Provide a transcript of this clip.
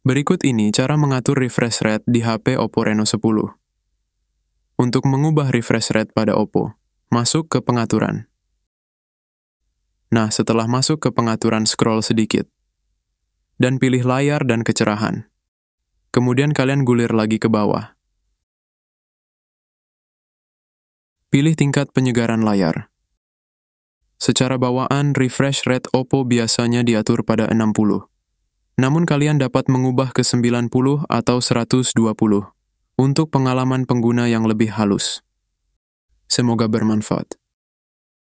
Berikut ini cara mengatur refresh rate di HP Oppo Reno 10. Untuk mengubah refresh rate pada Oppo, masuk ke pengaturan. Nah, setelah masuk ke pengaturan scroll sedikit, dan pilih layar dan kecerahan. Kemudian kalian gulir lagi ke bawah. Pilih tingkat penyegaran layar. Secara bawaan, refresh rate Oppo biasanya diatur pada 60. Namun kalian dapat mengubah ke 90 atau 120 untuk pengalaman pengguna yang lebih halus. Semoga bermanfaat.